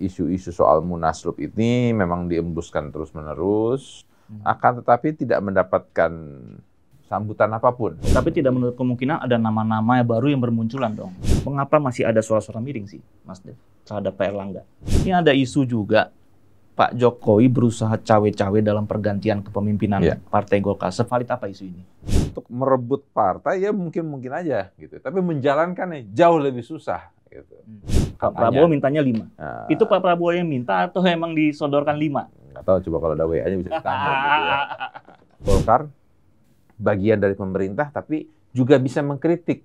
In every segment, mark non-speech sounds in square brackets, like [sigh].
isu-isu soal munaslup ini memang diembuskan terus-menerus, hmm. akan tetapi tidak mendapatkan sambutan apapun. Tapi tidak menurut kemungkinan ada nama-nama yang baru yang bermunculan dong. Mengapa masih ada suara-suara miring sih, Mas Dev, terhadap Pak Erlangga? Ini ada isu juga Pak Jokowi berusaha cawe-cawe dalam pergantian kepemimpinan yeah. Partai Golkar. Sevalid apa isu ini? Untuk merebut partai ya mungkin-mungkin aja gitu. Tapi menjalankannya jauh lebih susah gitu. Hmm. Pak Prabowo mintanya lima. Nah. Itu Pak Prabowo yang minta atau emang disodorkan lima? Atau coba kalau ada WA-nya bisa ditambah gitu ya. [laughs] Golkar bagian dari pemerintah tapi juga bisa mengkritik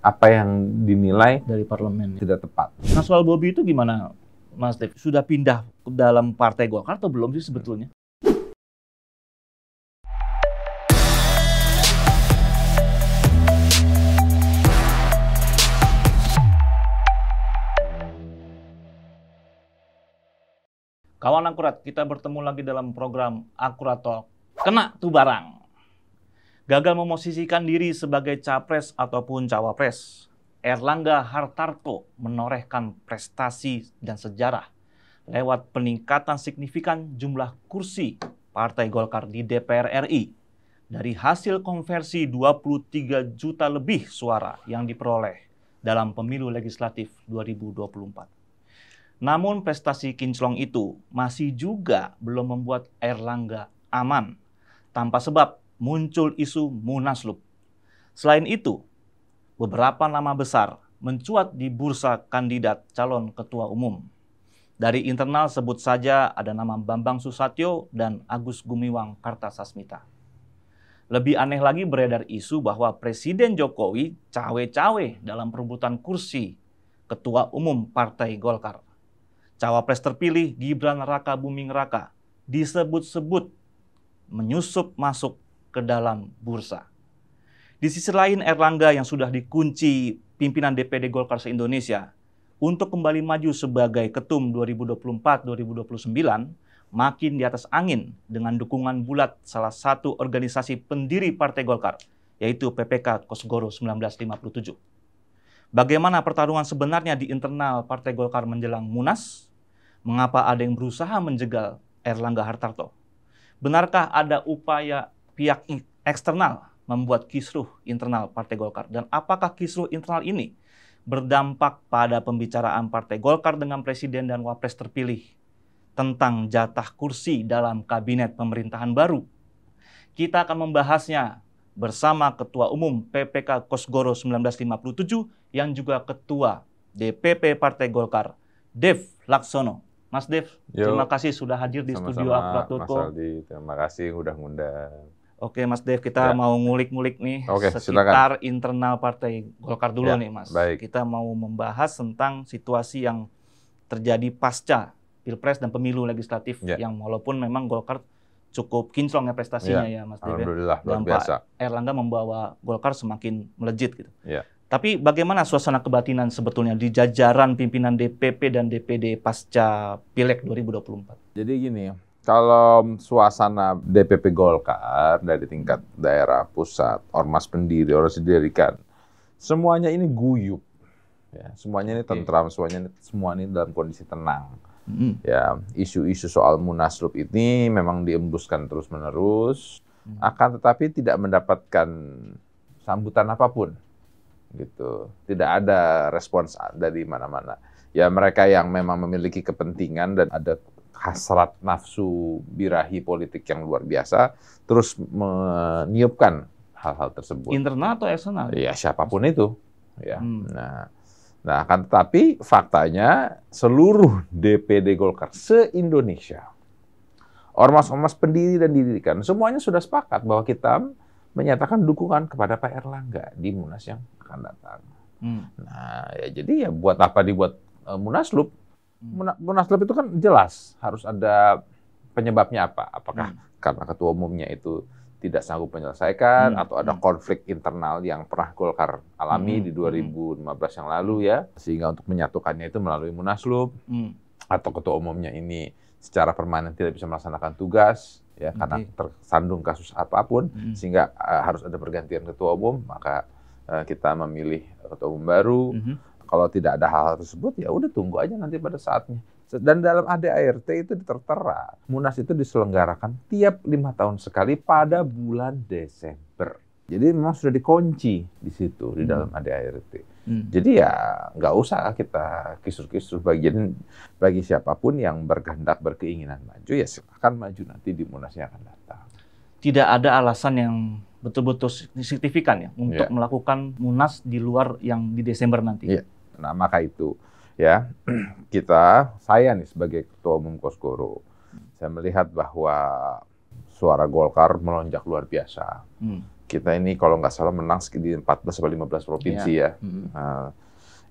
apa yang dinilai dari parlemen ya. tidak tepat. Nah soal Bobi itu gimana Mas Dev? Sudah pindah ke dalam partai Golkar atau belum sih sebetulnya? Kawan Akurat, kita bertemu lagi dalam program Akurat Talk. Kena tuh barang. Gagal memosisikan diri sebagai capres ataupun cawapres. Erlangga Hartarto menorehkan prestasi dan sejarah lewat peningkatan signifikan jumlah kursi Partai Golkar di DPR RI dari hasil konversi 23 juta lebih suara yang diperoleh dalam pemilu legislatif 2024. Namun prestasi kinclong itu masih juga belum membuat Erlangga aman. Tanpa sebab muncul isu Munaslup. Selain itu, beberapa nama besar mencuat di bursa kandidat calon ketua umum. Dari internal sebut saja ada nama Bambang Susatyo dan Agus Gumiwang Kartasasmita. Lebih aneh lagi beredar isu bahwa Presiden Jokowi cawe-cawe dalam perebutan kursi ketua umum Partai Golkar. Cawapres terpilih Gibran Raka Buming Raka disebut-sebut menyusup masuk ke dalam bursa. Di sisi lain Erlangga yang sudah dikunci pimpinan DPD Golkar se-Indonesia untuk kembali maju sebagai ketum 2024-2029 makin di atas angin dengan dukungan bulat salah satu organisasi pendiri Partai Golkar, yaitu PPK Kosgoro 1957. Bagaimana pertarungan sebenarnya di internal Partai Golkar menjelang Munas? mengapa ada yang berusaha menjegal Erlangga Hartarto? Benarkah ada upaya pihak eksternal membuat kisruh internal Partai Golkar? Dan apakah kisruh internal ini berdampak pada pembicaraan Partai Golkar dengan Presiden dan Wapres terpilih tentang jatah kursi dalam Kabinet Pemerintahan baru? Kita akan membahasnya bersama Ketua Umum PPK Kosgoro 1957 yang juga Ketua DPP Partai Golkar, Dev Laksono. Mas Dev, Yo. terima kasih sudah hadir di Sama-sama, studio Upload.co. Mas Aldi, terima kasih sudah ngundang. Oke, Mas Dev, kita ya. mau ngulik-ngulik nih Oke, sekitar silakan. internal Partai Golkar dulu ya, nih, Mas. Baik. Kita mau membahas tentang situasi yang terjadi pasca Pilpres dan pemilu legislatif ya. yang walaupun memang Golkar cukup kinclong ya prestasinya ya, ya Mas Dev. Ya. Alhamdulillah, luar biasa. Pak Erlangga membawa Golkar semakin melejit gitu. Ya. Tapi bagaimana suasana kebatinan sebetulnya di jajaran pimpinan DPP dan DPD pasca Pileg 2024? Jadi gini, kalau suasana DPP Golkar dari tingkat daerah pusat, ormas pendiri, ormas didirikan, semuanya ini guyup. Ya, semuanya ini tentram, okay. semuanya ini, semua ini dalam kondisi tenang. Mm. Ya, isu-isu soal munaslup ini memang diembuskan terus-menerus, mm. akan tetapi tidak mendapatkan sambutan apapun gitu. Tidak ada respons dari mana-mana. Ya mereka yang memang memiliki kepentingan dan ada hasrat nafsu birahi politik yang luar biasa terus meniupkan hal-hal tersebut. Internal atau eksternal? Ya siapapun itu. Ya. Hmm. Nah, nah akan tetapi faktanya seluruh DPD Golkar se-Indonesia ormas-ormas pendiri dan didirikan semuanya sudah sepakat bahwa kita menyatakan dukungan kepada Pak Erlangga di Munas yang akan datang. Hmm. Nah, ya jadi ya buat apa dibuat uh, e, Munaslup? Hmm. Munaslup itu kan jelas harus ada penyebabnya apa? Apakah hmm. karena ketua umumnya itu tidak sanggup menyelesaikan hmm. atau ada hmm. konflik internal yang pernah Golkar alami hmm. di 2015 hmm. yang lalu ya sehingga untuk menyatukannya itu melalui Munaslup hmm. atau ketua umumnya ini secara permanen tidak bisa melaksanakan tugas ya okay. karena tersandung kasus apapun hmm. sehingga uh, harus ada pergantian ketua umum maka uh, kita memilih eh, ketua umum baru hmm. kalau tidak ada hal-hal tersebut ya udah tunggu aja nanti pada saatnya dan dalam ADART itu tertera munas itu diselenggarakan tiap lima tahun sekali pada bulan Desember jadi memang sudah dikunci di situ di hmm. dalam ADART. Hmm. Jadi ya nggak usah kita kisur-kisur bagian bagi siapapun yang berkehendak berkeinginan maju ya silakan maju nanti di munas yang akan datang. Tidak ada alasan yang betul-betul signifikan ya untuk yeah. melakukan munas di luar yang di Desember nanti. Yeah. Nah maka itu ya [clears throat] kita saya nih sebagai ketua umum Koskoro saya melihat bahwa suara Golkar melonjak luar biasa. Hmm kita ini kalau nggak salah menang di 14 atau 15 provinsi yeah. ya. Mm-hmm. Nah,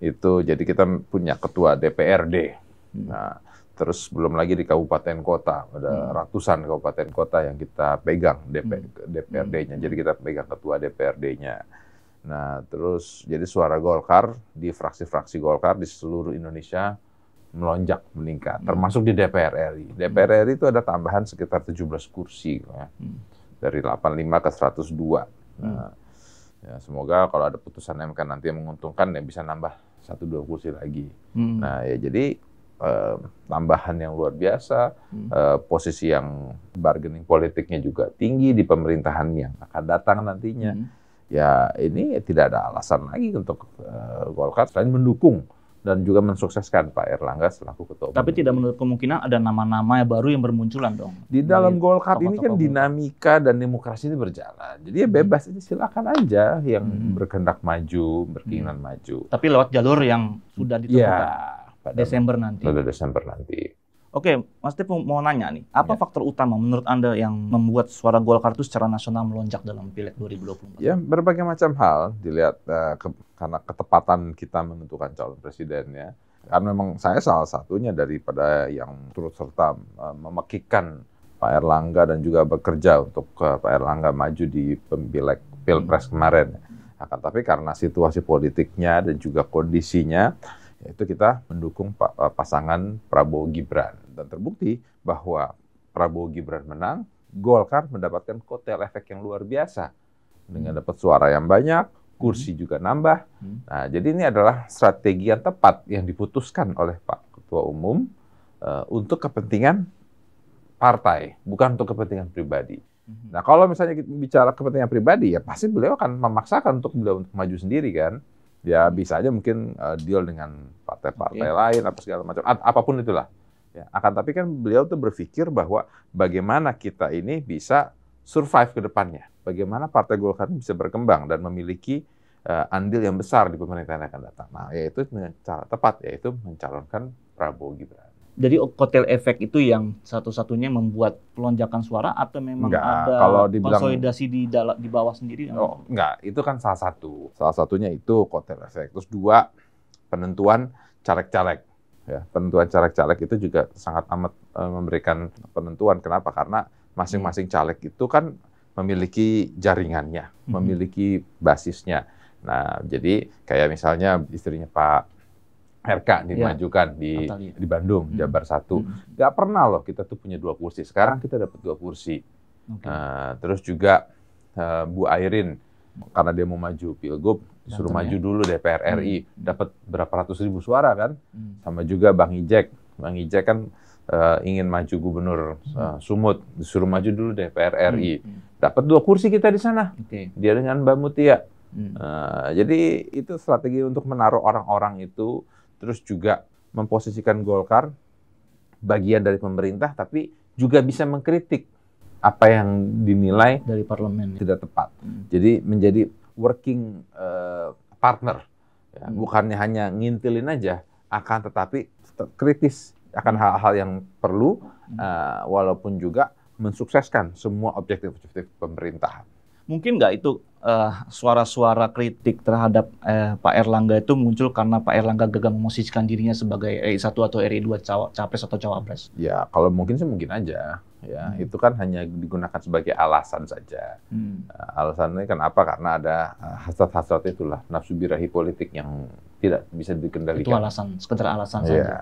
itu jadi kita punya ketua DPRD. mm Nah, terus belum lagi di kabupaten kota ada mm ratusan kabupaten kota yang kita pegang DP, mm DPRD-nya. Mm. Jadi kita pegang ketua DPRD-nya. Nah, terus jadi suara Golkar di fraksi-fraksi Golkar di seluruh Indonesia melonjak, meningkat, mm. termasuk di DPR RI. DPR RI itu ada tambahan sekitar 17 kursi. Ya. Mm dari 85 ke 102. Hmm. Nah, ya, semoga kalau ada putusan MK nanti yang menguntungkan ya bisa nambah satu dua kursi lagi. Hmm. Nah ya jadi eh, tambahan yang luar biasa, hmm. eh, posisi yang bargaining politiknya juga tinggi di pemerintahan yang akan datang nantinya. Hmm. Ya ini tidak ada alasan lagi untuk eh, Golkar selain mendukung dan juga mensukseskan Pak Erlangga selaku ketua umum. Tapi tidak menurut kemungkinan ada nama-nama yang baru yang bermunculan dong. Di dalam Golkar ini kan dinamika dan demokrasi ini berjalan. Jadi ya hmm. bebas ini silakan aja yang hmm. berkehendak maju, berkeinginan hmm. maju. Tapi lewat jalur yang sudah ya, ditentukan. Ya, Desember nanti. Pada Desember nanti. Oke, Mas Tip mau nanya nih, apa ya. faktor utama menurut Anda yang membuat suara Golkar itu secara nasional melonjak dalam Pileg 2024? Ya, berbagai macam hal dilihat uh, ke, karena ketepatan kita menentukan calon presidennya. Karena memang saya salah satunya daripada yang turut serta uh, eh, memekikan Pak Erlangga dan juga bekerja untuk uh, Pak Erlangga maju di Pileg Pilpres kemarin. Akan nah, kan, tapi karena situasi politiknya dan juga kondisinya yaitu kita mendukung eh, pasangan Prabowo Gibran dan terbukti bahwa Prabowo Gibran menang, Golkar mendapatkan kotel efek yang luar biasa dengan hmm. dapat suara yang banyak, kursi hmm. juga nambah. Hmm. Nah, jadi ini adalah strategi yang tepat yang diputuskan oleh Pak Ketua Umum uh, untuk kepentingan partai, bukan untuk kepentingan pribadi. Nah, kalau misalnya kita bicara kepentingan pribadi, ya pasti beliau akan memaksakan untuk beliau untuk maju sendiri kan ya bisa aja mungkin uh, deal dengan partai-partai okay. Iya. lain atau segala macam A apapun itulah ya akan tapi kan beliau tuh berpikir bahwa bagaimana kita ini bisa survive ke depannya bagaimana partai Golkar ini bisa berkembang dan memiliki uh, andil yang besar di pemerintahan yang akan datang nah yaitu dengan cara tepat yaitu mencalonkan Prabowo Gibran jadi kotel efek itu yang satu-satunya membuat lonjakan suara atau memang enggak, ada kalau dibilang, konsolidasi di dalam di bawah sendiri? Oh, enggak, itu kan salah satu. Salah satunya itu kotel efek. Terus dua penentuan caleg-caleg. Ya, penentuan caleg-caleg itu juga sangat amat e, memberikan penentuan. Kenapa? Karena masing-masing caleg itu kan memiliki jaringannya, hmm. memiliki basisnya. Nah, jadi kayak misalnya istrinya Pak RK dimajukan ya, di di Bandung hmm. Jabar satu hmm. nggak pernah loh kita tuh punya dua kursi sekarang kita dapat dua kursi okay. uh, terus juga uh, Bu Airin karena dia mau maju pilgub disuruh suruh maju ya? dulu DPR RI hmm. dapat berapa ratus ribu suara kan hmm. sama juga Bang Ijek Bang Ijek kan uh, ingin maju gubernur uh, Sumut disuruh maju dulu DPR RI hmm. dapat dua kursi kita di sana okay. dia dengan Mbak Mutia hmm. uh, jadi itu strategi untuk menaruh orang-orang itu terus juga memposisikan Golkar bagian dari pemerintah, tapi juga bisa mengkritik apa yang dinilai dari parlemen ya. tidak tepat. Hmm. Jadi menjadi working uh, partner, ya, hmm. bukannya hanya ngintilin aja, akan tetapi kritis akan hal-hal yang perlu, uh, walaupun juga mensukseskan semua objektif-objektif pemerintahan. Mungkin nggak itu eh, suara-suara uh, kritik terhadap uh, Pak Erlangga itu muncul karena Pak Erlangga gagal memosisikan dirinya sebagai RI 1 atau RI 2 cawapres capres atau cawapres? Ya, kalau mungkin sih mungkin aja. Ya, hmm. itu kan hanya digunakan sebagai alasan saja. Hmm. Uh, alasannya apa? Karena ada hasrat-hasrat itulah nafsu birahi politik yang tidak bisa dikendalikan. Itu alasan, sekedar alasan ya. saja.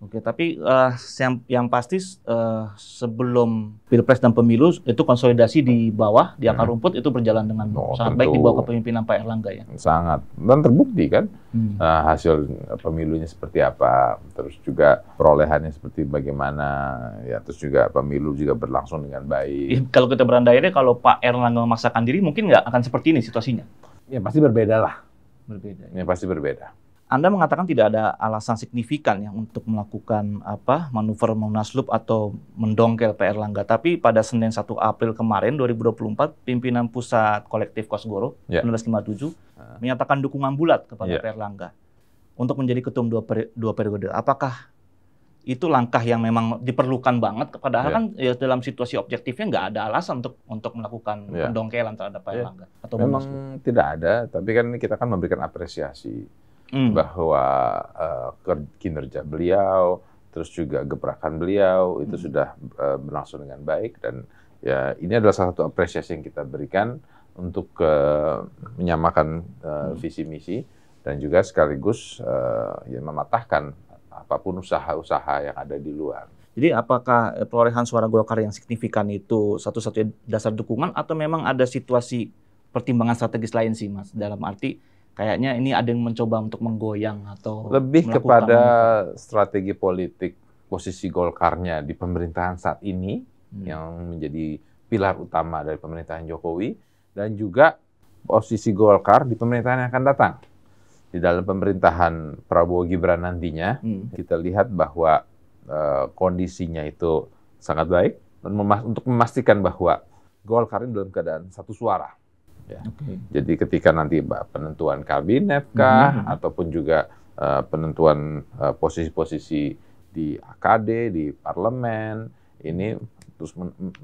Oke, tapi uh, yang, yang pasti uh, sebelum pilpres dan pemilu itu konsolidasi di bawah di akar hmm. rumput itu berjalan dengan oh, sangat tentu. baik di bawah kepemimpinan Pak Erlangga ya. Sangat dan terbukti kan hmm. uh, hasil eh, pemilunya seperti apa, terus juga perolehannya seperti bagaimana, ya terus juga pemilu juga berlangsung dengan baik. Ya, kalau kita berandai kalau Pak Erlangga memaksakan diri mungkin nggak akan seperti ini situasinya. Ya pasti berbeda lah. Berbeda. Ya, ya pasti berbeda. Anda mengatakan tidak ada alasan signifikan ya untuk melakukan apa manuver Munaslup atau mendongkel PR Langga. Tapi pada Senin 1 April kemarin 2024, pimpinan pusat kolektif Kosgoro yeah. Ya. 1957 menyatakan dukungan bulat kepada yeah. PR Langga untuk menjadi ketum dua, peri dua periode. Apakah itu langkah yang memang diperlukan banget. Padahal yeah. kan ya, dalam situasi objektifnya nggak ada alasan untuk untuk melakukan yeah. pendongkelan terhadap Pr yeah. Langga. Atau memang Munaslup. tidak ada, tapi kan ini kita kan memberikan apresiasi mm. bahwa uh, kinerja beliau, terus juga gebrakan beliau itu hmm. sudah uh, berlangsung dengan baik dan ya ini adalah salah satu apresiasi yang kita berikan untuk uh, menyamakan uh, mm. visi misi dan juga sekaligus uh, ya mematahkan apapun usaha-usaha yang ada di luar. Jadi apakah perolehan suara Golkar yang signifikan itu satu-satunya dasar dukungan atau memang ada situasi pertimbangan strategis lain sih Mas dalam arti kayaknya ini ada yang mencoba untuk menggoyang atau lebih kepada itu. strategi politik posisi Golkarnya di pemerintahan saat ini hmm. yang menjadi pilar utama dari pemerintahan Jokowi dan juga posisi Golkar di pemerintahan yang akan datang. Di dalam pemerintahan Prabowo Gibran nantinya hmm. kita lihat bahwa uh, kondisinya itu sangat baik dan memas untuk memastikan bahwa Golkar ini dalam keadaan satu suara Ya. Okay. Jadi ketika nanti penentuan kabinet kah, hmm. ataupun juga uh, penentuan posisi eh, posisi-posisi di AKD, di parlemen, ini terus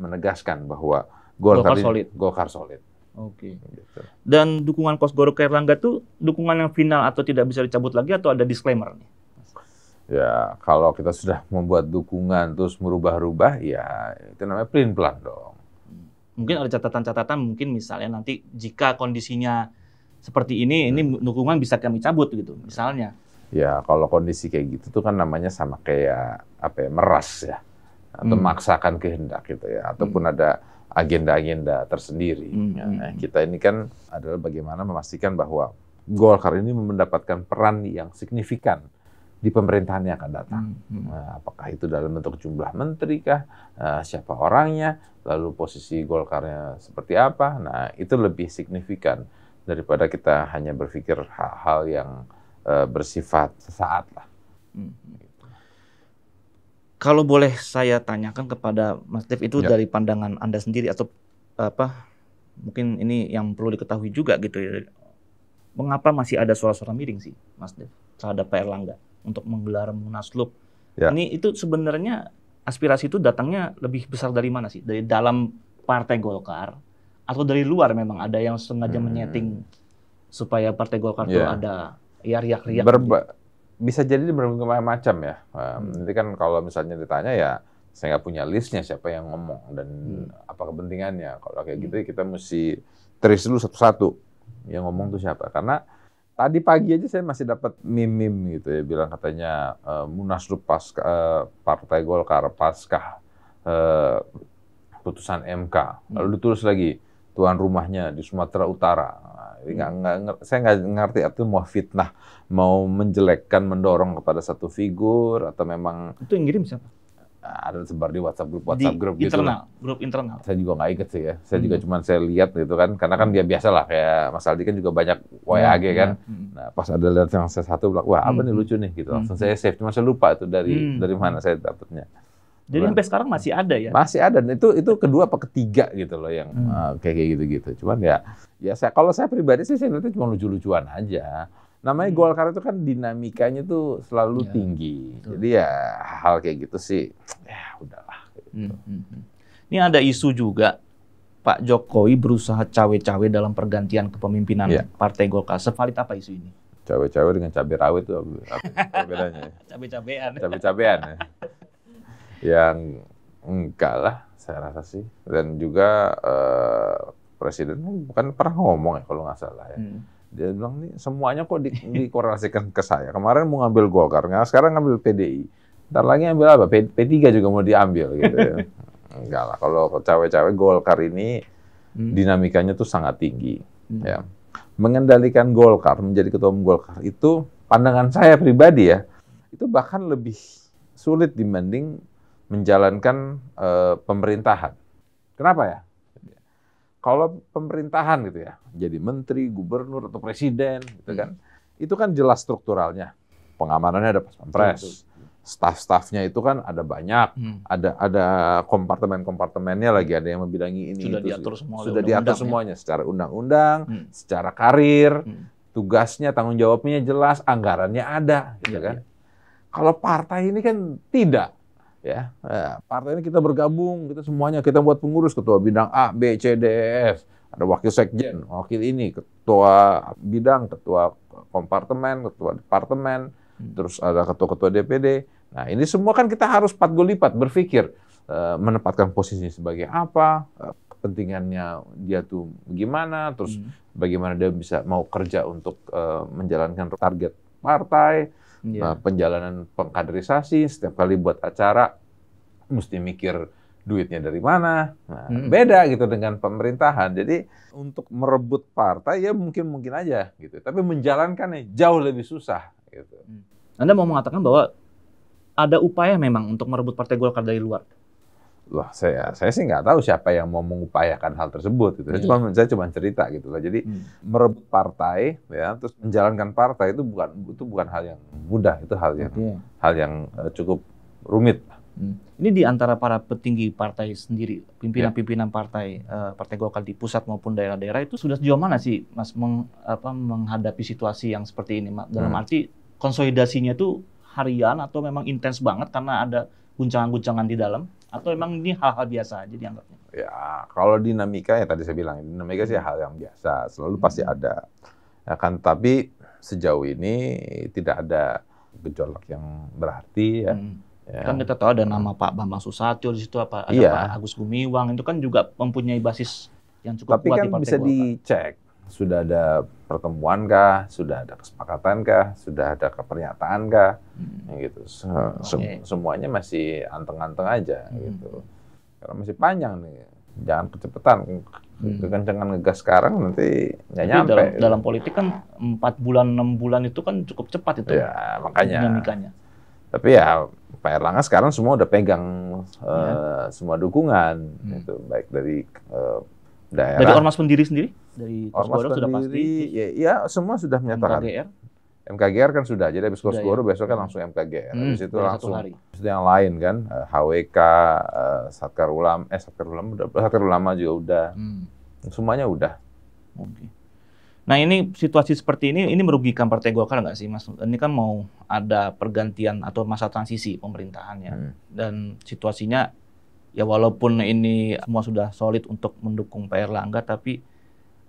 menegaskan bahwa Golkar, Golkar solid. Golkar solid. Oke. Okay. Gitu. Dan dukungan Kosgoro Golkar Erlangga itu dukungan yang final atau tidak bisa dicabut lagi atau ada disclaimer nih? Ya, kalau kita sudah membuat dukungan terus merubah-rubah, ya itu namanya pelin-pelan dong mungkin ada catatan-catatan mungkin misalnya nanti jika kondisinya seperti ini hmm. ini dukungan bisa kami cabut gitu misalnya. Ya kalau kondisi kayak gitu tuh kan namanya sama kayak apa ya meras ya atau hmm. kehendak gitu ya ataupun hmm. ada agenda-agenda tersendiri. Hmm. Ya, hmm, nah, hmm. kita ini kan adalah bagaimana memastikan bahwa Golkar ini mendapatkan peran yang signifikan di pemerintahan yang akan datang. Hmm, hmm. Nah, apakah itu dalam bentuk jumlah menteri kah, uh, siapa orangnya, lalu posisi Golkarnya seperti apa. Nah, itu lebih signifikan daripada kita hanya berpikir hal-hal yang uh, bersifat sesaat lah. Hmm, hmm. Kalau boleh saya tanyakan kepada Mas Dev itu ya. dari pandangan Anda sendiri atau apa mungkin ini yang perlu diketahui juga gitu ya. Mengapa masih ada suara-suara miring sih Mas Dev terhadap Pak Erlangga? untuk menggelar munaslup. Ya. Ini itu sebenarnya aspirasi itu datangnya lebih besar dari mana sih? Dari dalam partai Golkar atau dari luar memang ada yang sengaja hmm. menyeting supaya partai Golkar ya. itu ada ya riak-riak. Berba- gitu. bisa jadi berbagai macam ya. hmm. Nanti kan kalau misalnya ditanya ya saya nggak punya listnya siapa yang ngomong dan hmm. apa kepentingannya. Kalau kayak hmm. gitu ya kita mesti terus dulu satu-satu yang ngomong tuh siapa. Karena Tadi pagi aja saya masih dapat mimim gitu ya bilang katanya e, Munaslup pas e, Partai Golkar pasca e, eh, putusan MK. Lalu hmm. ditulis lagi tuan rumahnya di Sumatera Utara. ini gak, gak, saya nggak ngerti itu mau fitnah, mau menjelekkan, mendorong kepada satu figur atau memang itu yang ngirim siapa? ada sebar di WhatsApp grup WhatsApp grup gitu internal, grup internal. Saya juga nggak inget sih ya. Saya hmm. juga cuma saya lihat gitu kan, karena kan dia biasa lah kayak Mas Aldi kan juga banyak ya, WAG hmm. Ya. kan. Hmm. Nah pas ada lihat yang saya satu bilang, wah apa hmm. nih lucu nih gitu. Hmm. Langsung hmm. saya save, cuma saya lupa itu dari hmm. dari mana saya dapatnya. Jadi sampai sekarang masih ada ya? Masih ada dan itu itu kedua apa ketiga gitu loh yang hmm. uh, kayak gitu-gitu. Cuman ya ya saya kalau saya pribadi sih saya itu cuma lucu-lucuan aja namanya hmm. Golkar itu kan dinamikanya tuh selalu ya, tinggi. Betul. Jadi ya hal kayak gitu sih, [tsk] ya udahlah. Gitu. Hmm, hmm, hmm. Ini ada isu juga Pak Jokowi berusaha cawe-cawe dalam pergantian kepemimpinan ya. Partai Golkar. Sevalid apa isu ini? Cawe-cawe dengan cabai rawit itu apa, apa bedanya? cabai [laughs] Cabai cabean cabai cabean Ya. Yang enggak lah, saya rasa sih. Dan juga eh, presiden kan pernah ngomong ya kalau nggak salah ya. Hmm dia bilang nih semuanya kok di, [laughs] dikorelasikan ke saya. Kemarin mau ngambil Golkar, nah, sekarang ngambil PDI. Ntar lagi ambil apa? P, P3 juga mau diambil gitu ya. [laughs] Enggak lah, kalau cewek-cewek Golkar ini hmm. dinamikanya tuh sangat tinggi. Hmm. Ya. Mengendalikan Golkar, menjadi ketua umum Golkar itu pandangan saya pribadi ya, itu bahkan lebih sulit dibanding menjalankan uh, pemerintahan. Kenapa ya? Kalau pemerintahan gitu ya, jadi menteri, gubernur atau presiden gitu kan, hmm. Itu kan jelas strukturalnya. Pengamanannya ada Pas Pampres. Staff-staffnya itu kan ada banyak, hmm. ada ada kompartemen-kompartemennya lagi ada yang membidangi ini sudah itu, diatur semua sudah undang diatur ya. semuanya ya? secara undang-undang, hmm. secara karir, hmm. tugasnya, tanggung jawabnya jelas, anggarannya ada gitu ya, kan. Ya. Kalau partai ini kan tidak ya eh, partai ini kita bergabung kita semuanya kita buat pengurus ketua bidang A B C D E F ada wakil sekjen wakil ini ketua bidang ketua kompartemen ketua departemen hmm. terus ada ketua-ketua DPD nah ini semua kan kita harus empat gol lipat berpikir eh, menempatkan posisinya sebagai apa eh, kepentingannya dia tuh gimana terus hmm. bagaimana dia bisa mau kerja untuk menjalankan target partai yeah. Nah, penjalanan pengkaderisasi setiap kali buat acara mesti mikir duitnya dari mana. Nah, hmm. Beda gitu dengan pemerintahan. Jadi untuk merebut partai ya mungkin mungkin aja gitu, tapi menjalankannya jauh lebih susah. Gitu. Mm. Anda mau mengatakan bahwa ada upaya memang untuk merebut partai Golkar dari luar loh saya saya sih nggak tahu siapa yang mau mengupayakan hal tersebut gitu. Saya hmm. cuma saya cuma cerita gitu lah. Jadi hmm. merebut partai ya, terus menjalankan partai itu bukan itu bukan hal yang mudah, itu hal yang okay. hal yang uh, cukup rumit. Hmm. Ini di antara para petinggi partai sendiri, pimpinan-pimpinan partai uh, partai Golkar di pusat maupun daerah-daerah itu sudah sejauh mana sih Mas meng, apa, menghadapi situasi yang seperti ini dalam hmm. arti konsolidasinya itu harian atau memang intens banget karena ada guncangan-guncangan di dalam? Atau emang ini hal-hal biasa aja dianggapnya? Ya, kalau dinamika ya tadi saya bilang, dinamika sih hal yang biasa, selalu pasti hmm. ada. Ya kan, tapi sejauh ini tidak ada gejolak yang berarti ya. Hmm. Ya. Kan kita tahu ada nama Pak Bambang Susatyo di situ apa ada iya. Pak Agus Gumiwang itu kan juga mempunyai basis yang cukup Tapi kuat kan di Partai bisa dicek sudah ada pertemuan kah? Sudah ada kesepakatan kah? Sudah ada kepernyataan kah? Hmm. Gitu. Se oh, -se Semuanya masih anteng-anteng aja hmm. gitu. Karena masih panjang nih. Jangan kecepatan. Hmm. jangan kan ngegas sekarang nanti nggak nyampe. Dalam, dalam politik kan empat bulan enam bulan itu kan cukup cepat itu. Ya makanya. Dinamikanya. Tapi ya Pak Erlangga sekarang semua udah pegang ya. Eh, semua dukungan hmm. itu baik dari uh, daerah. Dari ormas pendiri sendiri? dari Ormas sudah pasti. Ya, ya semua sudah menyatakan. MKGR? MKGR kan sudah, jadi habis Goro ya. besok kan hmm. langsung MKGR. Hmm, habis itu langsung habis itu yang lain kan, HWK, eh, eh, Satkar Ulam, eh Satkar Ulam udah, Satkar Ulama juga udah. Hmm. Semuanya udah. Oke. Nah ini situasi seperti ini, ini merugikan Partai Golkar nggak sih Mas? Ini kan mau ada pergantian atau masa transisi pemerintahannya. Hmm. Dan situasinya ya walaupun ini semua sudah solid untuk mendukung Pak Erlangga, tapi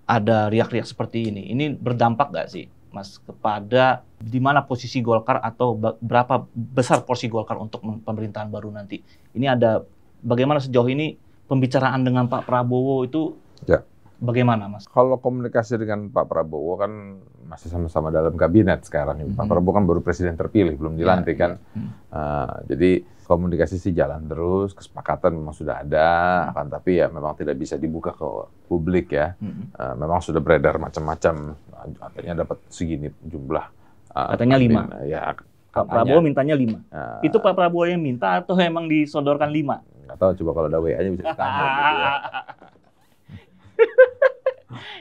ada riak-riak seperti ini. Ini berdampak nggak sih, Mas, kepada di mana posisi Golkar atau berapa besar porsi Golkar untuk pemerintahan baru nanti? Ini ada bagaimana sejauh ini pembicaraan dengan Pak Prabowo itu ya. bagaimana, Mas? Kalau komunikasi dengan Pak Prabowo kan masih sama-sama dalam kabinet sekarang. -hmm. Pak mm-hmm. Prabowo kan baru presiden terpilih, belum dilantik ya, kan. Ya. Hmm. Uh, jadi komunikasi sih jalan terus, kesepakatan memang sudah ada, akan hmm. tapi ya memang tidak bisa dibuka ke publik ya. Hmm. Uh, memang sudah beredar macam-macam, katanya dapat segini jumlah. Uh, katanya lima. Ya, Pak Prabowo mintanya lima. Uh, itu Pak Prabowo yang minta atau emang disodorkan lima? Atau coba kalau ada WA-nya bisa ditanya gitu ya. [laughs]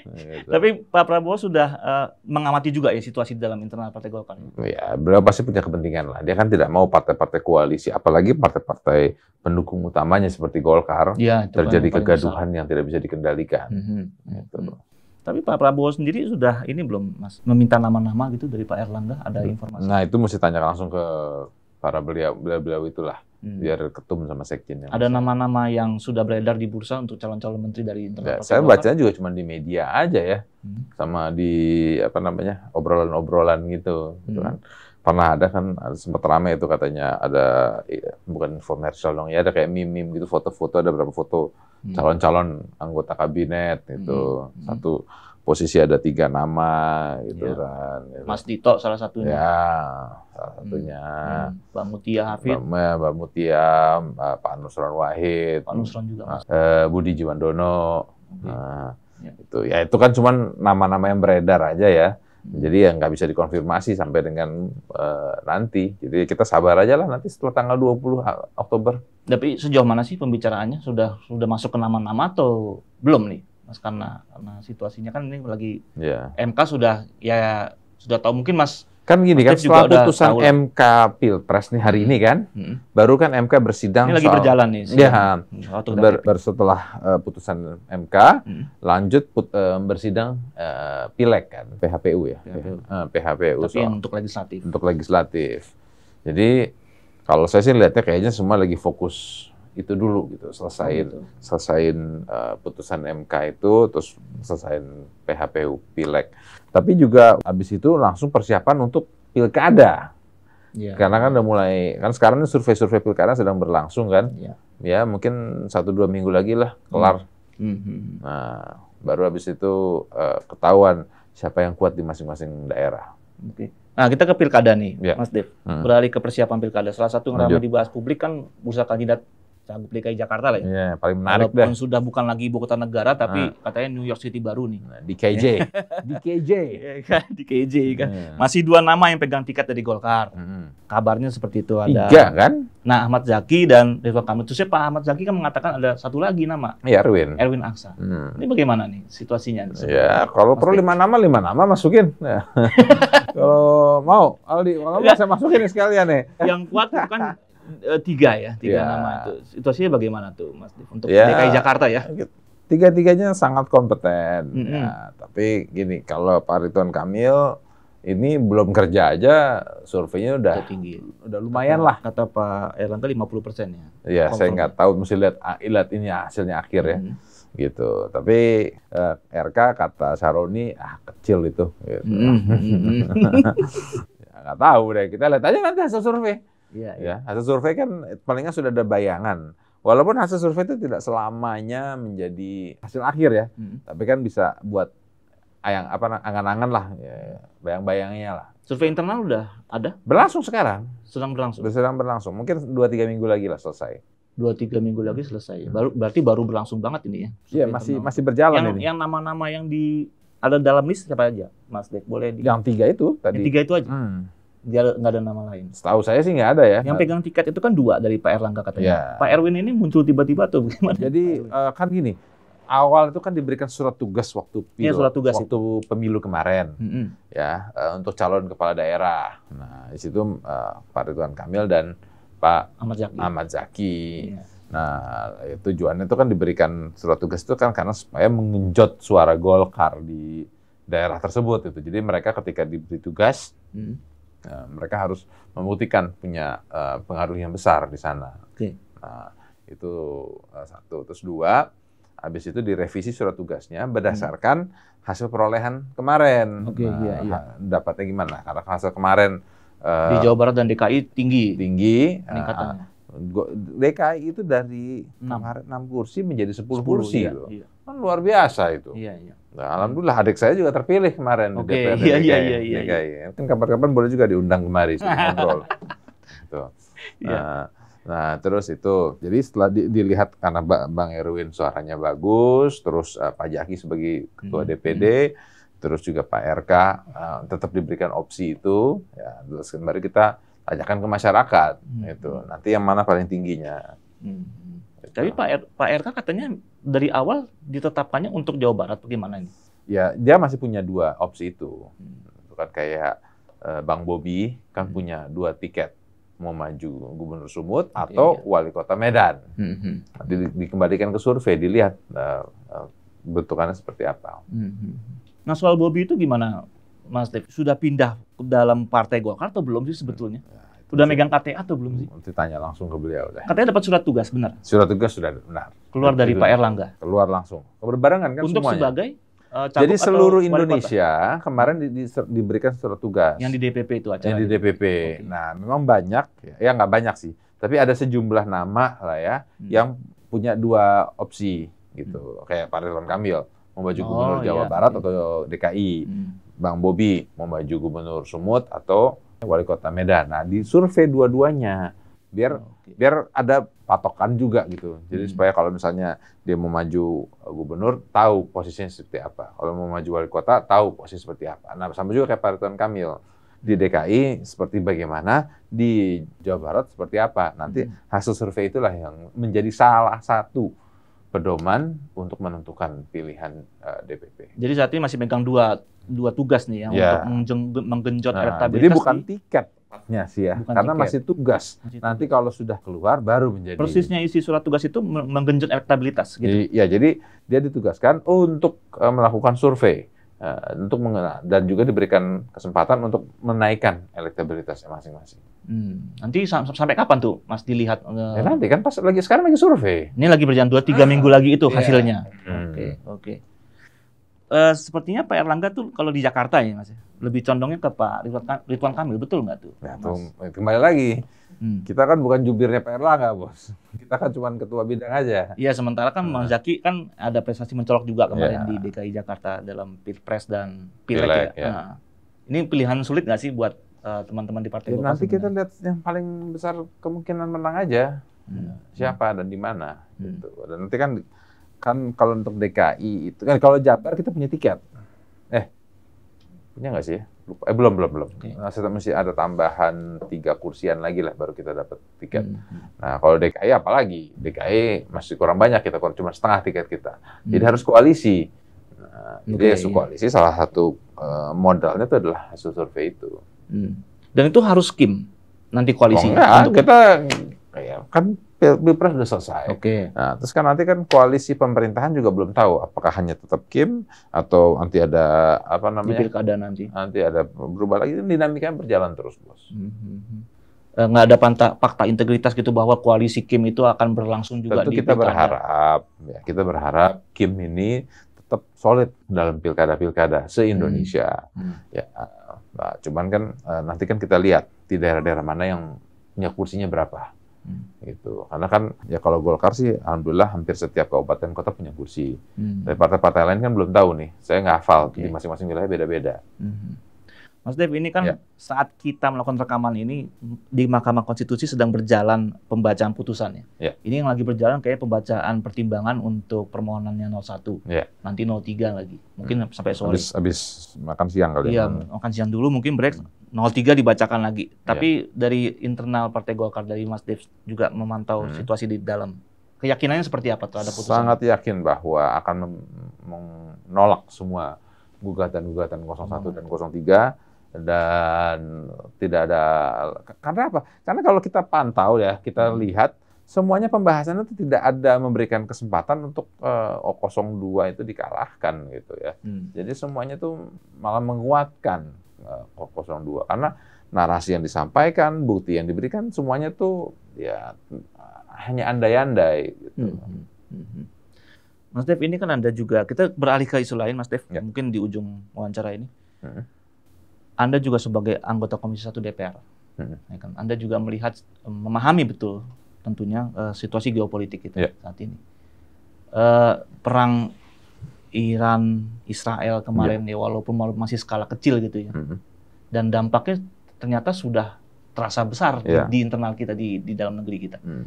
Gitu. Tapi Pak Prabowo sudah uh, mengamati juga ya situasi dalam internal Partai Golkar. Ya, beliau pasti punya kepentingan lah. Dia kan tidak mau partai-partai koalisi, apalagi partai-partai pendukung utamanya seperti Golkar ya, terjadi yang kegaduhan besar. yang tidak bisa dikendalikan. Mm -hmm. gitu. Mm -hmm. Tapi Pak Prabowo sendiri sudah ini belum Mas meminta nama-nama gitu dari Pak Erlangga ada nah, informasi? Nah, itu mesti tanya langsung ke para beliau beliau, beliau itulah. Hmm. Biar ketum sama sekjen. Ada nama-nama yang sudah beredar di bursa untuk calon-calon menteri dari internal. Ya, saya bacanya juga cuma di media aja ya, hmm. sama di apa namanya obrolan-obrolan gitu, gitu hmm. kan. Pernah ada kan sempat ramai itu katanya ada ya, bukan infomercial dong ya ada kayak mimim gitu foto-foto ada berapa foto hmm. calon-calon anggota kabinet itu hmm. hmm. satu posisi ada tiga nama gitu ya. kan. Gitu. Mas Dito salah satunya. Ya, salah hmm, satunya. Hmm. Mbak Mutia Hafid. Mbak, eh, Mbak Mutia, Pak Nusron Wahid. Pak Nusron juga. Mas. Nah, eh, Budi Jiwandono. Okay. Nah, ya. itu ya itu kan cuma nama-nama yang beredar aja ya. Hmm. Jadi yang nggak bisa dikonfirmasi sampai dengan uh, nanti. Jadi kita sabar aja lah nanti setelah tanggal 20 Oktober. Tapi sejauh mana sih pembicaraannya? Sudah sudah masuk ke nama-nama atau belum nih? Mas karena karena situasinya kan ini lagi yeah. MK sudah ya sudah tahu mungkin Mas Kan gini Mas kan setelah putusan MK Pilpres nih hari hmm. ini kan, hmm. baru kan MK bersidang ini lagi soal, berjalan nih. Ya, ber, ber setelah uh, eh, putusan MK, hmm. lanjut put, uh, bersidang uh, Pileg kan, PHPU ya. PHPU. Uh, PHPU Tapi soal, untuk legislatif. Untuk legislatif. Jadi kalau saya sih lihatnya kayaknya semua lagi fokus itu dulu gitu selesaiin oh, gitu. selesaiin uh, eh, putusan MK itu terus selesaiin PHPU pileg tapi juga habis itu langsung persiapan untuk pilkada yeah. karena kan udah mulai kan sekarang ini survei-survei pilkada sedang berlangsung kan yeah. ya mungkin satu dua minggu lagi lah kelar -hmm. hmm, hmm, hmm. nah baru habis itu uh, ketahuan siapa yang kuat di masing-masing daerah Oke. Okay. Nah, kita ke pilkada nih, ya. Mas Dev. Hmm. Beralih ke persiapan pilkada. Salah satu yang ramai dibahas publik kan bursa kandidat Cagup DKI Jakarta lah ya. Iya, paling menarik Walaupun deh. sudah bukan lagi ibu kota negara tapi nah. katanya New York City baru nih. Di KJ. Di KJ, kan, KJ, kan. Yeah. Masih dua nama yang pegang tiket dari Golkar. Hmm. Kabarnya seperti itu ada. Tiga kan? Nah, Ahmad Zaki dan Ridwan Kamil. Terusnya Pak Ahmad Zaki kan mengatakan ada satu lagi nama. Iya, Erwin. Erwin Aksa. Hmm. Ini bagaimana nih situasinya? Ya, kalau perlu lima nama, lima nama masukin. [laughs] kalau mau, Aldi, kalau mau saya masukin sekalian nih. Yang kuat bukan [laughs] Eh, tiga ya, tiga ya. nama itu. Situasinya bagaimana tuh, Mas Div, untuk ya. DKI Jakarta ya? Gitu. Tiga-tiganya sangat kompeten. Mm -hmm. ya, tapi gini, kalau Pak Ridwan Kamil ini belum kerja aja surveinya udah tinggi. Udah lumayan kata, lah. Kata Pak Erlangga 50 persen ya. Iya, saya nggak tahu mesti lihat lihat ini hasilnya akhir ya. Hmm. Gitu. Tapi eh, RK kata Saroni ah kecil itu gitu. Hmm. [laughs] nggak tahu deh, kita lihat aja nanti hasil survei. Ya, ya. Hasil survei kan palingnya sudah ada bayangan. Walaupun hasil survei itu tidak selamanya menjadi hasil akhir ya, hmm. tapi kan bisa buat ayang apa angan-angan lah, ya, bayang-bayangnya lah. Survei internal udah ada? Berlangsung sekarang. Sedang berlangsung. Sedang berlangsung. Mungkin dua tiga minggu lagi lah selesai. dua tiga minggu lagi selesai. Baru berarti baru berlangsung banget ini ya. Iya, masih internal. masih berjalan yang, ini. Yang nama-nama yang di ada dalam list siapa aja, Mas Dek? Boleh di Yang tiga itu tadi. Yang tiga itu aja. Hmm. Dia nggak ada nama lain. Setahu saya sih nggak ada ya. Yang pegang tiket itu kan dua dari Pak Erlangga katanya. Yeah. Pak Erwin ini muncul tiba-tiba tuh [laughs] gimana? Jadi uh, kan gini, awal itu kan diberikan surat tugas waktu iya, pilu ya, surat tugas waktu itu. pemilu kemarin mm -hmm. ya uh, untuk calon kepala daerah. Nah, di situ uh, Pak Ridwan Kamil dan Pak Ahmad Zaki. Ahmad Zaki. Yeah. Nah, tujuannya itu kan diberikan surat tugas itu kan karena supaya mengenjot suara Golkar di daerah tersebut itu. Jadi mereka ketika diberi tugas mm. Nah, mereka harus membuktikan punya uh, pengaruh yang besar di sana. Okay. Nah, itu uh, satu. Terus dua, habis itu direvisi surat tugasnya berdasarkan hmm. hasil perolehan kemarin. Oke, okay, nah, iya, iya. Dapatnya gimana? Karena hasil kemarin uh, di Jawa Barat dan DKI tinggi. Tinggi. Ah, Peningkatannya. Uh, DKI itu dari enam kursi menjadi 10, 10 kursi. Iya, Iya. Kan luar biasa itu. Iya, iya. Nah, hmm. alhamdulillah adik saya juga terpilih kemarin okay. di DPRD. iya, DKI. Iya, ya, iya, iya, iya, Iya. Mungkin kapan-kapan boleh juga diundang kemari sih, [laughs] ngobrol. Gitu. iya. Nah, nah, terus itu. Jadi setelah di, dilihat karena Bang Erwin suaranya bagus, terus uh, Pak Jaki sebagai ketua hmm. DPD, hmm. terus juga Pak RK uh, eh, tetap diberikan opsi itu. Ya, terus kemarin kita tanyakan ke masyarakat hmm. itu. Hmm. Nanti yang mana paling tingginya. Hmm. Tapi Pak, R, er, Pak RK katanya dari awal ditetapkannya untuk Jawa Barat bagaimana ini? Ya, dia masih punya dua opsi itu. Bukan hmm. kayak eh, Bang Bobi kan hmm. punya dua tiket mau maju gubernur Sumut atau iya. wali kota Medan. Hmm. hmm. Nanti dikembalikan ke survei dilihat uh, bentukannya seperti apa. Hmm, hmm. Nah soal Bobi itu gimana, Mas Dev? Sudah pindah ke dalam partai Golkar atau belum sih sebetulnya? Sudah megang KTA atau belum sih? Nanti tanya langsung ke beliau deh. KTA dapat surat tugas, benar? Surat tugas sudah benar. Keluar dari Pak Erlangga. Keluar langsung. Berbarengan kan Untuk semuanya. sebagai uh, Jadi seluruh Indonesia kota? kemarin di, di, diberikan surat tugas. Yang di DPP itu acara. Yang di DPP. Okay. Nah, memang banyak ya. ya nggak banyak sih, tapi ada sejumlah nama lah ya hmm. yang punya dua opsi gitu. Hmm. Kayak Pak Ridwan Kamil mau baju oh, gubernur Jawa iya. Barat atau DKI. Hmm. Bang Bobi mau maju gubernur Sumut atau wali kota Medan. Nah, di survei dua-duanya biar okay. biar ada patokan juga gitu. Jadi hmm. supaya kalau misalnya dia mau maju uh, gubernur tahu posisinya seperti apa. Kalau mau maju wali kota tahu posisi seperti apa. Nah, sama juga kayak Pak Ridwan Kamil di DKI seperti bagaimana, di Jawa Barat seperti apa. Nanti hmm. hasil survei itulah yang menjadi salah satu pedoman untuk menentukan pilihan uh, eh, DPP. Jadi saat ini masih megang dua dua tugas nih ya, ya. untuk menggenjot nah, elektabilitas. Jadi bukan di, tiket sih ya, bukan karena tiket. masih tugas. Masih Nanti tugas. kalau sudah keluar baru menjadi. Persisnya isi surat tugas itu menggenjot elektabilitas. Gitu. Jadi, ya, jadi dia ditugaskan untuk uh, melakukan survei uh, untuk mengenal dan juga diberikan kesempatan untuk menaikkan elektabilitasnya masing-masing. Hmm. Nanti sam sampai kapan tuh Mas dilihat? Uh... Ya nanti kan pas lagi sekarang lagi survei. Ini lagi berjalan dua tiga ah, minggu lagi itu iya. hasilnya. Oke hmm. oke. Okay, okay. uh, eh, sepertinya Pak Erlangga tuh kalau di Jakarta ya Mas ya, lebih condongnya ke Pak Ridwan, Ridwan Kamil betul nggak tuh? Ya, tuh kembali lagi Hmm. Kita kan bukan jubirnya Pak Erlangga, Bos. Kita kan cuma ketua bidang aja. Iya, sementara kan Mas Zaki kan ada prestasi mencolok juga kemarin ya. di DKI Jakarta dalam Pilpres dan Pileg ya. ya. Nah, ini pilihan sulit nggak sih buat eh, teman-teman uh, di partai ya, Nanti sebenarnya? kita lihat yang paling besar kemungkinan menang aja. Hmm. Siapa hmm. dan di mana hmm. gitu. Dan nanti kan kan kalau untuk DKI itu kan kalau Jabar kita punya tiket. Eh, punya nggak sih lupa eh belum belum belum okay. nah, mesti ada tambahan tiga kursian lagi lah baru kita dapat tiket hmm. hmm. nah kalau DKI apalagi DKI masih kurang banyak kita cuma setengah tiket kita Mm. jadi harus koalisi nah, okay, jadi harus koalisi salah satu uh, modalnya itu adalah hasil survei itu Mm. dan itu harus kim nanti koalisinya oh, enggak, untuk... kita kayak kan Pilpres sudah selesai. Oke. Okay. Nah, terus kan nanti kan koalisi pemerintahan juga belum tahu apakah hanya tetap Kim atau nanti ada apa namanya? Di pilkada nanti. Nanti ada berubah lagi dinamikanya berjalan terus, Bos. Mm -hmm. hmm, hmm. Eh, nggak ada fakta, fakta integritas gitu bahwa koalisi Kim itu akan berlangsung juga Tentu di kita pilkada. berharap ya, kita berharap Kim ini tetap solid dalam pilkada-pilkada se-Indonesia. Hmm. Hmm. Ya, nah, cuman kan eh, nanti kan kita lihat di daerah-daerah mana yang punya kursinya berapa Hmm. Gitu. Karena kan ya kalau Golkar sih alhamdulillah hampir setiap kabupaten kota punya kursi. Hmm. Tapi partai-partai lain kan belum tahu nih. Saya nggak hafal okay. di masing-masing wilayah beda-beda. Hmm. Mas Dev, ini kan ya. saat kita melakukan rekaman ini di Mahkamah Konstitusi sedang berjalan pembacaan putusannya. Ya. Ini yang lagi berjalan kayaknya pembacaan pertimbangan untuk permohonannya 01. Ya. Nanti 03 lagi. Mungkin hmm. sampai sore. Habis, habis makan siang kali ya. Iya, makan siang dulu mungkin break 03 hmm. dibacakan lagi. Ya. Tapi ya. dari internal Partai Golkar dari Mas Dev juga memantau hmm. situasi di dalam. Keyakinannya seperti apa tuh ada putusan? Sangat yakin bahwa akan menolak semua gugatan-gugatan 01 hmm. dan 03 dan tidak ada karena apa? Karena kalau kita pantau ya, kita hmm. lihat semuanya pembahasannya itu tidak ada memberikan kesempatan untuk uh, eh, 02 itu dikalahkan gitu ya. Hmm. Jadi semuanya itu malah menguatkan uh, eh, 02 karena narasi yang disampaikan, bukti yang diberikan semuanya itu ya eh, hanya andai-andai gitu. Hmm hmm, hmm. hmm. Mas Dev, ini kan Anda juga, kita beralih ke isu lain Mas Dev, ya. mungkin di ujung wawancara ini. Hmm anda juga sebagai anggota Komisi 1 DPR, hmm. ya kan? Anda juga melihat, eh, memahami betul tentunya uh, situasi geopolitik kita yeah. saat ini. Uh, perang Iran Israel kemarin yeah. ya walaupun masih skala kecil gitu ya, hmm. dan dampaknya ternyata sudah terasa besar yeah. di, internal kita di di dalam negeri kita. Hmm.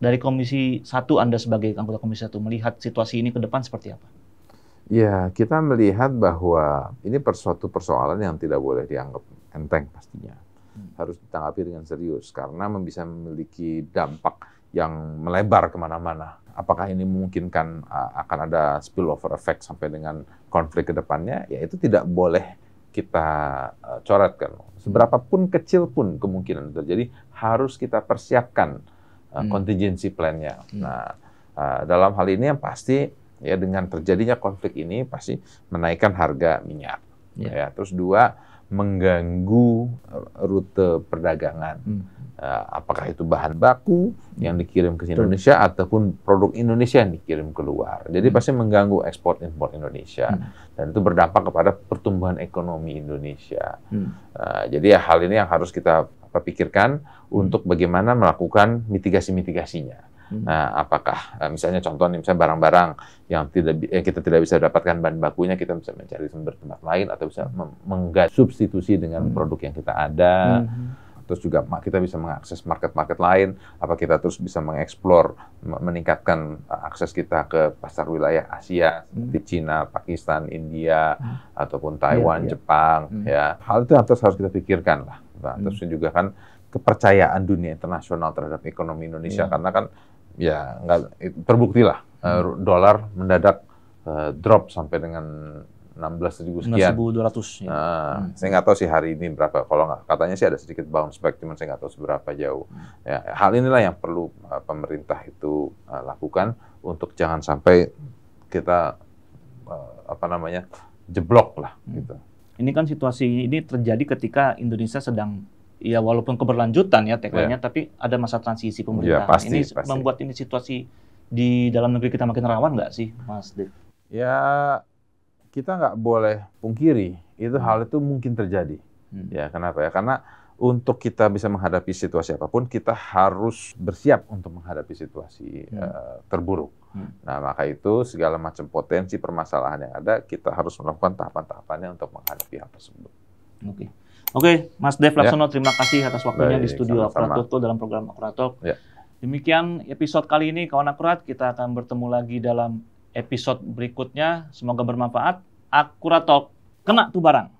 Dari Komisi 1 Anda sebagai anggota Komisi 1 melihat situasi ini ke depan seperti apa? Ya, kita melihat bahwa ini suatu persoalan yang tidak boleh dianggap enteng pastinya. Hmm. Harus ditanggapi dengan serius karena bisa memiliki dampak yang melebar kemana-mana. Apakah ini memungkinkan akan ada spillover effect sampai dengan konflik ke depannya? Ya itu tidak boleh kita e, coretkan. Seberapapun kecil pun kemungkinan terjadi, harus kita persiapkan e, hmm. contingency plan-nya. Hmm. Nah, e, dalam hal ini yang pasti Ya dengan terjadinya konflik ini pasti menaikkan harga minyak. Yeah. Ya, terus dua mengganggu rute perdagangan. Hmm. Eh, apakah itu bahan baku hmm. yang dikirim ke Indonesia Betul. ataupun produk Indonesia yang dikirim keluar. Jadi hmm. pasti mengganggu ekspor impor Indonesia hmm. dan itu berdampak kepada pertumbuhan ekonomi Indonesia. Hmm. Uh, jadi ya, hal ini yang harus kita pikirkan hmm. untuk bagaimana melakukan mitigasi mitigasinya. Hmm. Nah, apakah eh, misalnya contoh nih misalnya barang-barang yang tidak yang eh, kita tidak bisa dapatkan bahan bakunya kita bisa mencari sumber tempat lain atau bisa menggas substitusi dengan hmm. produk yang kita ada. Hmm terus juga kita bisa mengakses market-market lain, apa kita terus bisa mengeksplor, meningkatkan eh, akses kita ke pasar wilayah Asia hmm. di Cina, Pakistan, India, hmm. ataupun Taiwan, ya, ya. Jepang, hmm. ya hal itu harus harus kita pikirkan lah. Nah, hmm. Terus juga kan kepercayaan dunia internasional terhadap ekonomi Indonesia iya. karena kan ya nggak terbukti lah hmm. Eh, dolar mendadak uh, drop sampai dengan 16.000 sekian. 16.200. Ya. Nah, hmm. Saya nggak tahu sih hari ini berapa. Kalau nggak, katanya sih ada sedikit bounce back, cuman saya nggak tahu seberapa jauh. Hmm. Ya, hal inilah yang perlu uh, pemerintah itu uh, lakukan untuk jangan sampai kita uh, apa namanya jeblok lah. Hmm. Gitu. Ini kan situasi ini terjadi ketika Indonesia sedang ya walaupun keberlanjutan ya tagline-nya, yeah. tapi ada masa transisi ya, pemerintahan. Yeah, pasti, ini pasti. membuat ini situasi di dalam negeri kita makin rawan nggak sih, Mas Dev? Ya kita nggak boleh pungkiri itu hmm. hal itu mungkin terjadi. Hmm. Ya kenapa ya? Karena untuk kita bisa menghadapi situasi apapun, kita harus bersiap untuk menghadapi situasi hmm. uh, terburuk. Hmm. Nah, maka itu segala macam potensi permasalahan yang ada, kita harus melakukan tahapan-tahapannya untuk menghadapi hal tersebut. Oke. Okay. Oke, okay, Mas Dev ya. Laksono, ya. terima kasih atas waktunya Baik, di studio Akuratul dalam program Akuratul. Ya. Demikian episode kali ini, kawan akurat. Kita akan bertemu lagi dalam episode berikutnya. Semoga bermanfaat. Talk, kena tuh barang.